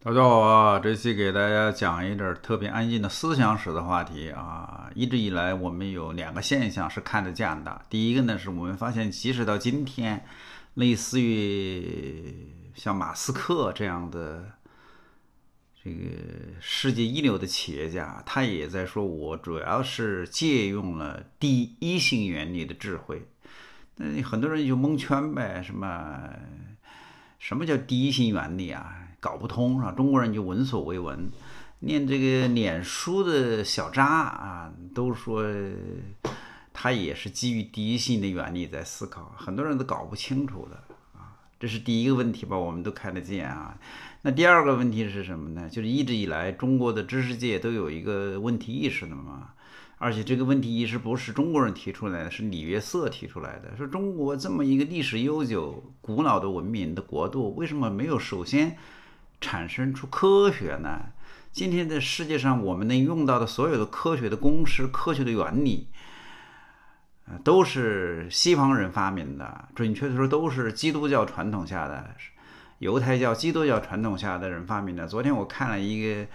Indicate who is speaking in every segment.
Speaker 1: 大家好啊！这期给大家讲一点特别安静的思想史的话题啊。一直以来，我们有两个现象是看得见的。第一个呢，是我们发现，即使到今天，类似于像马斯克这样的这个世界一流的企业家，他也在说，我主要是借用了第一性原理的智慧。那很多人就蒙圈呗，什么什么叫第一性原理啊？搞不通是吧？中国人就闻所未闻，念这个脸书的小渣啊，都说他也是基于第一性的原理在思考，很多人都搞不清楚的啊。这是第一个问题吧？我们都看得见啊。那第二个问题是什么呢？就是一直以来中国的知识界都有一个问题意识的嘛，而且这个问题意识不是中国人提出来的，是李约瑟提出来的。说中国这么一个历史悠久、古老的文明的国度，为什么没有首先？产生出科学呢？今天的世界上，我们能用到的所有的科学的公式、科学的原理，呃，都是西方人发明的。准确的说，都是基督教传统下的犹太教、基督教传统下的人发明的。昨天我看了一个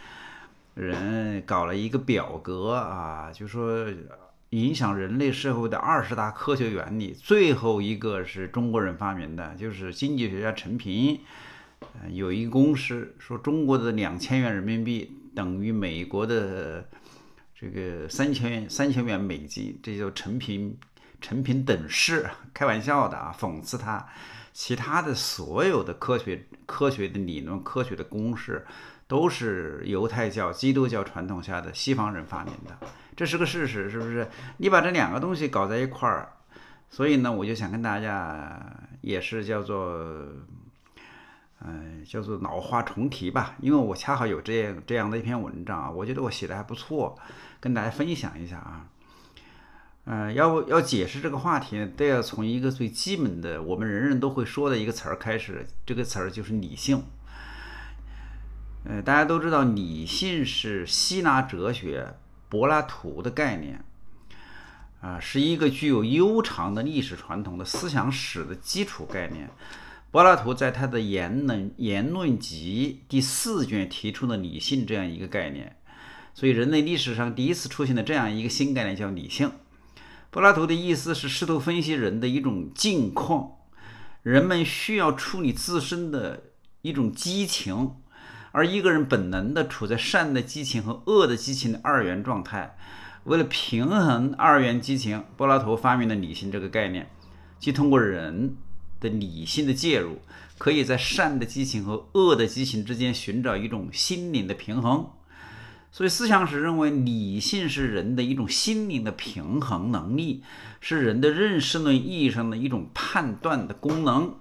Speaker 1: 人搞了一个表格啊，就说影响人类社会的二十大科学原理，最后一个是中国人发明的，就是经济学家陈平。呃，有一个公式说中国的两千元人民币等于美国的这个三千元三千元美金，这叫成平成平等式，开玩笑的啊，讽刺他。其他的所有的科学科学的理论、科学的公式都是犹太教、基督教传统下的西方人发明的，这是个事实，是不是？你把这两个东西搞在一块儿，所以呢，我就想跟大家也是叫做。嗯，叫做老话重提吧，因为我恰好有这样这样的一篇文章啊，我觉得我写的还不错，跟大家分享一下啊。嗯，要要解释这个话题，都要从一个最基本的我们人人都会说的一个词儿开始，这个词儿就是理性。嗯，大家都知道，理性是希腊哲学柏拉图的概念，啊，是一个具有悠长的历史传统的思想史的基础概念。柏拉图在他的言论《言论集》第四卷提出了“理性”这样一个概念，所以人类历史上第一次出现了这样一个新概念，叫“理性”。柏拉图的意思是试图分析人的一种境况，人们需要处理自身的一种激情，而一个人本能的处在善的激情和恶的激情的二元状态。为了平衡二元激情，柏拉图发明了“理性”这个概念，即通过人。的理性的介入，可以在善的激情和恶的激情之间寻找一种心灵的平衡。所以，思想史认为，理性是人的一种心灵的平衡能力，是人的认识论意义上的一种判断的功能。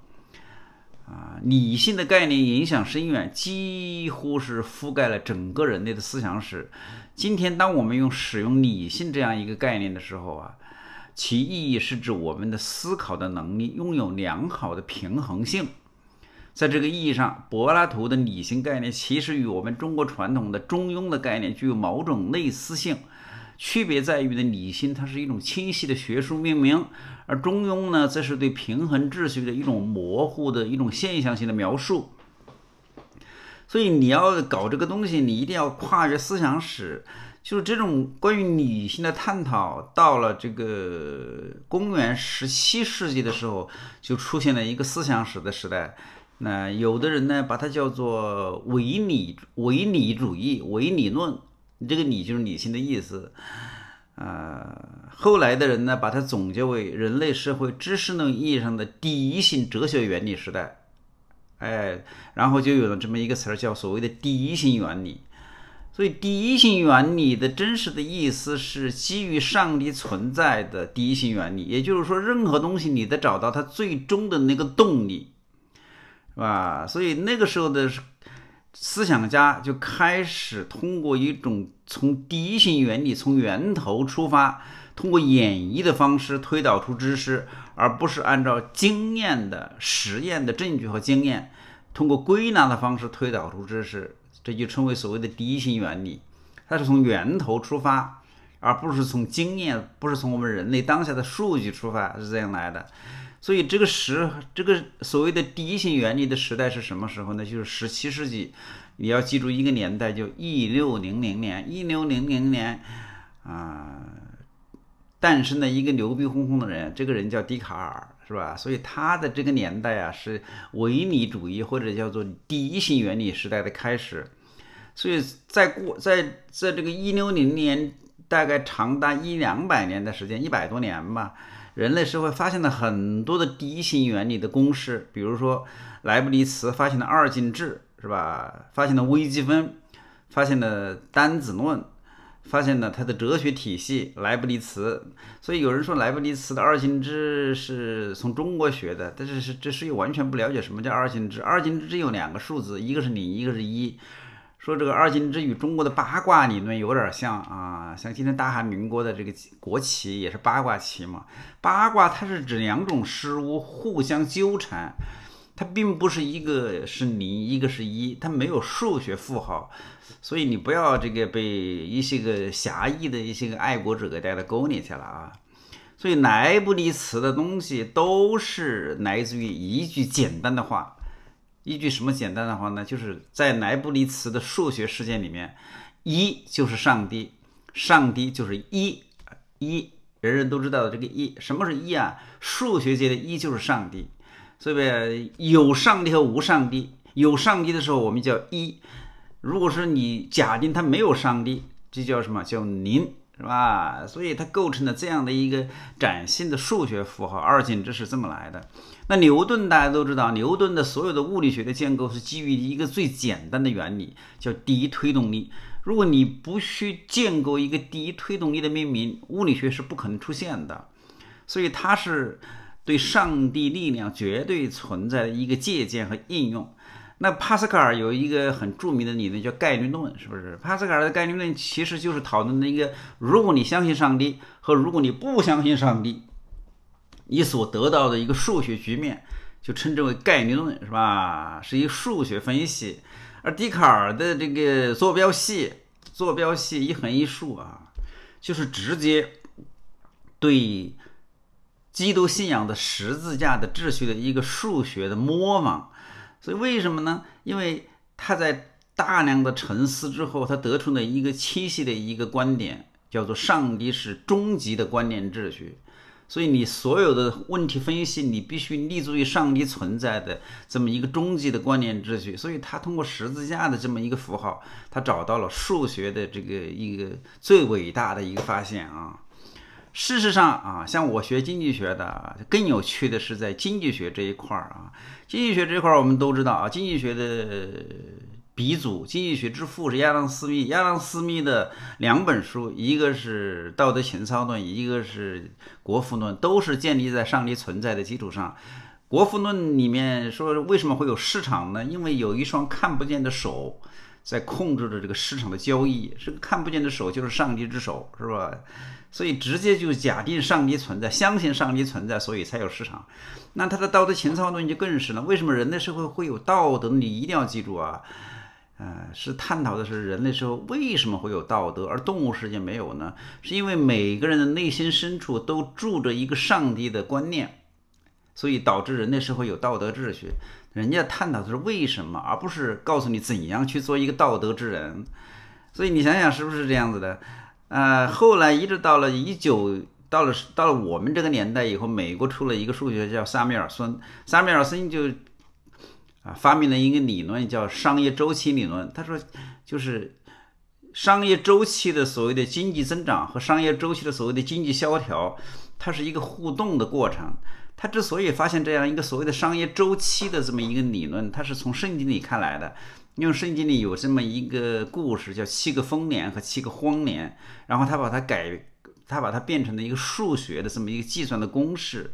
Speaker 1: 啊，理性的概念影响深远，几乎是覆盖了整个人类的思想史。今天，当我们用使用理性这样一个概念的时候啊。其意义是指我们的思考的能力拥有良好的平衡性，在这个意义上，柏拉图的理性概念其实与我们中国传统的中庸的概念具有某种类似性，区别在于呢，理性它是一种清晰的学术命名，而中庸呢，这是对平衡秩序的一种模糊的一种现象性的描述。所以你要搞这个东西，你一定要跨越思想史。就是这种关于理性的探讨，到了这个公元十七世纪的时候，就出现了一个思想史的时代。那有的人呢，把它叫做唯理唯理主义、唯理论，这个“理”就是理性的意思。啊，后来的人呢，把它总结为人类社会知识论意义上的第一性哲学原理时代。哎，然后就有了这么一个词儿，叫所谓的第一性原理。所以第一性原理的真实的意思是基于上帝存在的第一性原理，也就是说，任何东西你得找到它最终的那个动力，是吧？所以那个时候的思思想家就开始通过一种从第一性原理、从源头出发，通过演绎的方式推导出知识，而不是按照经验的实验的证据和经验，通过归纳的方式推导出知识。这就称为所谓的第一性原理，它是从源头出发，而不是从经验，不是从我们人类当下的数据出发是这样来的。所以这个时，这个所谓的第一性原理的时代是什么时候呢？就是十七世纪。你要记住一个年代，就一六零零年，一六零零年啊，诞生了一个牛逼哄哄的人，这个人叫笛卡尔。是吧？所以他的这个年代啊，是唯理主义或者叫做第一性原理时代的开始。所以在过在在这个一六零年，大概长达一两百年的时间，一百多年吧，人类社会发现了很多的第一性原理的公式，比如说莱布尼茨发现的二进制，是吧？发现了微积分，发现了单子论。发现呢，他的哲学体系莱布尼茨，所以有人说莱布尼茨的二进制是从中国学的，但是是这是又完全不了解什么叫二进制。二进制只有两个数字，一个是零，一个是一。说这个二进制与中国的八卦理论有点像啊，像今天大韩民国的这个国旗也是八卦旗嘛。八卦它是指两种事物互相纠缠。它并不是一个，是零，一个是一，它没有数学符号，所以你不要这个被一些个狭义的一些个爱国者给带到沟里去了啊！所以莱布尼茨的东西都是来自于一句简单的话，一句什么简单的话呢？就是在莱布尼茨的数学世界里面，一就是上帝，上帝就是一，一人人都知道的这个一，什么是一啊？数学界的“一”就是上帝。所以有上帝和无上帝，有上帝的时候我们叫一，如果说你假定它没有上帝，这叫什么？叫零，是吧？所以它构成了这样的一个崭新的数学符号二进制是这么来的。那牛顿大家都知道，牛顿的所有的物理学的建构是基于一个最简单的原理，叫第一推动力。如果你不去建构一个第一推动力的命名，物理学是不可能出现的。所以它是。对上帝力量绝对存在的一个借鉴和应用。那帕斯卡尔有一个很著名的理论叫概率论，是不是？帕斯卡尔的概率论其实就是讨论的一个，如果你相信上帝和如果你不相信上帝，你所得到的一个数学局面就称之为概率论，是吧？是一数学分析。而笛卡尔的这个坐标系，坐标系一横一竖啊，就是直接对。基督信仰的十字架的秩序的一个数学的模仿，所以为什么呢？因为他在大量的沉思之后，他得出了一个清晰的一个观点，叫做上帝是终极的观念秩序。所以你所有的问题分析，你必须立足于上帝存在的这么一个终极的观念秩序。所以他通过十字架的这么一个符号，他找到了数学的这个一个最伟大的一个发现啊。事实上啊，像我学经济学的，更有趣的是在经济学这一块儿啊。经济学这一块儿，我们都知道啊，经济学的鼻祖、经济学之父是亚当·斯密。亚当·斯密的两本书，一个是《道德情操论》，一个是《国富论》，都是建立在上帝存在的基础上。《国富论》里面说，为什么会有市场呢？因为有一双看不见的手。在控制着这个市场的交易，是看不见的手，就是上帝之手，是吧？所以直接就假定上帝存在，相信上帝存在，所以才有市场。那他的道德情操论就更是了。为什么人类社会会有道德？你一定要记住啊，呃，是探讨的是人类社会为什么会有道德，而动物世界没有呢？是因为每个人的内心深处都住着一个上帝的观念，所以导致人类社会有道德秩序。人家探讨的是为什么，而不是告诉你怎样去做一个道德之人。所以你想想是不是这样子的？呃，后来一直到了一九，到了到了我们这个年代以后，美国出了一个数学家叫萨米尔森，萨米尔森就啊发明了一个理论叫商业周期理论。他说，就是商业周期的所谓的经济增长和商业周期的所谓的经济萧条。它是一个互动的过程。他之所以发现这样一个所谓的商业周期的这么一个理论，它是从圣经里看来的。因为圣经里有这么一个故事，叫七个丰年和七个荒年，然后他把它改，他把它变成了一个数学的这么一个计算的公式，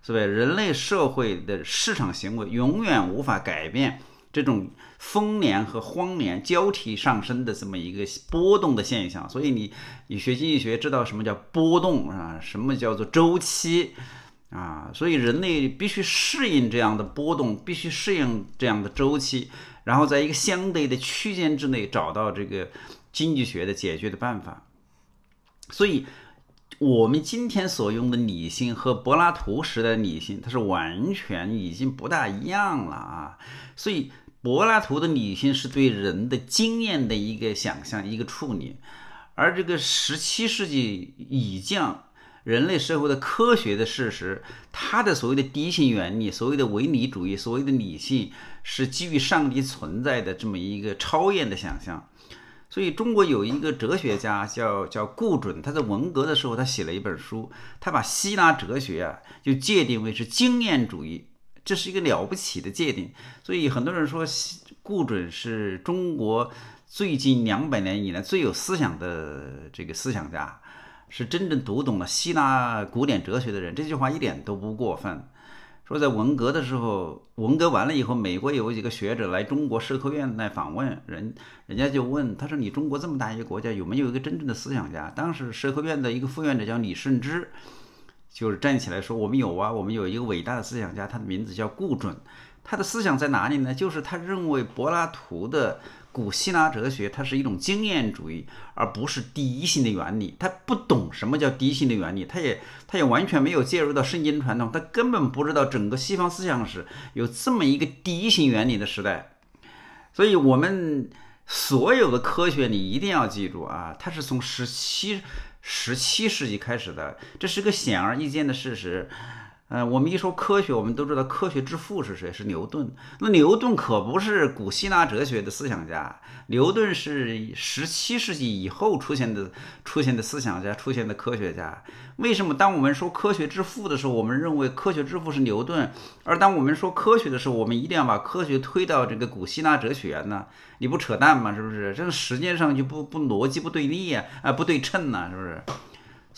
Speaker 1: 是吧？人类社会的市场行为永远无法改变。这种丰年和荒年交替上升的这么一个波动的现象，所以你你学经济学知道什么叫波动啊？什么叫做周期啊？所以人类必须适应这样的波动，必须适应这样的周期，然后在一个相对的区间之内找到这个经济学的解决的办法。所以，我们今天所用的理性，和柏拉图时的理性，它是完全已经不大一样了啊！所以。柏拉图的理性是对人的经验的一个想象、一个处理，而这个十七世纪已将人类社会的科学的事实，他的所谓的第一性原理、所谓的唯理主义、所谓的理性，是基于上帝存在的这么一个超验的想象。所以，中国有一个哲学家叫叫顾准，他在文革的时候，他写了一本书，他把希腊哲学啊就界定为是经验主义。这是一个了不起的界定，所以很多人说顾准是中国最近两百年以来最有思想的这个思想家，是真正读懂了希腊古典哲学的人。这句话一点都不过分。说在文革的时候，文革完了以后，美国有几个学者来中国社科院来访问，人人家就问他说：“你中国这么大一个国家，有没有一个真正的思想家？”当时社科院的一个副院长叫李慎之。就是站起来说，我们有啊，我们有一个伟大的思想家，他的名字叫顾准，他的思想在哪里呢？就是他认为柏拉图的古希腊哲学，它是一种经验主义，而不是第一性的原理。他不懂什么叫第一性的原理，他也他也完全没有介入到圣经传统，他根本不知道整个西方思想史有这么一个第一性原理的时代，所以我们。所有的科学，你一定要记住啊，它是从十七、十七世纪开始的，这是个显而易见的事实。嗯，我们一说科学，我们都知道科学之父是谁？是牛顿。那牛顿可不是古希腊哲学的思想家，牛顿是十七世纪以后出现的出现的思想家，出现的科学家。为什么当我们说科学之父的时候，我们认为科学之父是牛顿？而当我们说科学的时候，我们一定要把科学推到这个古希腊哲学呢？你不扯淡吗？是不是？这个时间上就不不逻辑不对立呀？啊，不对称呢？是不是？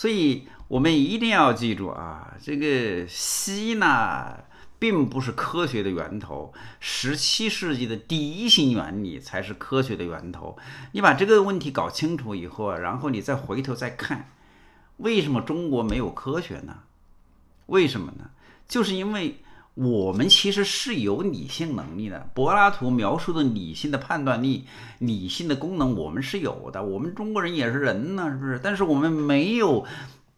Speaker 1: 所以我们一定要记住啊，这个西呢，并不是科学的源头，十七世纪的第一性原理才是科学的源头。你把这个问题搞清楚以后啊，然后你再回头再看，为什么中国没有科学呢？为什么呢？就是因为。我们其实是有理性能力的。柏拉图描述的理性的判断力、理性的功能，我们是有的。我们中国人也是人呢，是不是？但是我们没有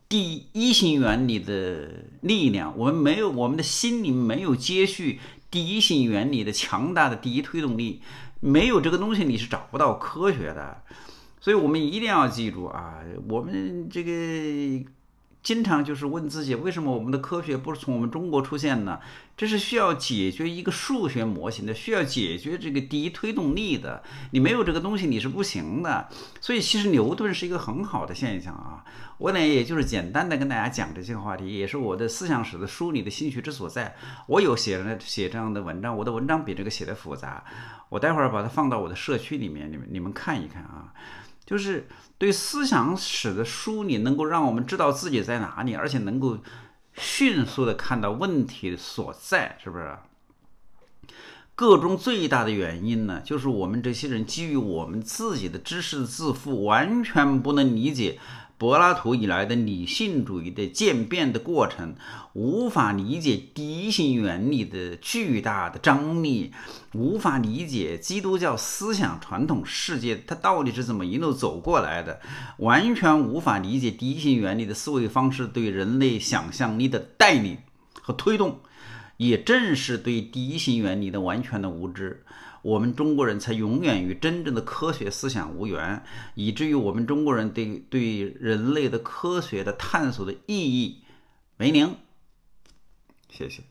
Speaker 1: 第一性原理的力量，我们没有，我们的心灵没有接续第一性原理的强大的第一推动力。没有这个东西，你是找不到科学的。所以我们一定要记住啊，我们这个。经常就是问自己，为什么我们的科学不是从我们中国出现呢？这是需要解决一个数学模型的，需要解决这个第一推动力的。你没有这个东西，你是不行的。所以其实牛顿是一个很好的现象啊。我呢，也就是简单的跟大家讲这些话题，也是我的思想史的梳理的兴趣之所在。我有写了写这样的文章，我的文章比这个写的复杂。我待会儿把它放到我的社区里面，你们你们看一看啊。就是对思想史的梳理，能够让我们知道自己在哪里，而且能够迅速的看到问题所在，是不是？个中最大的原因呢，就是我们这些人基于我们自己的知识自负，完全不能理解。柏拉图以来的理性主义的渐变的过程，无法理解第一性原理的巨大的张力，无法理解基督教思想传统世界它到底是怎么一路走过来的，完全无法理解第一性原理的思维方式对人类想象力的带领和推动，也正是对第一性原理的完全的无知。我们中国人才永远与真正的科学思想无缘，以至于我们中国人对对人类的科学的探索的意义为零。谢谢。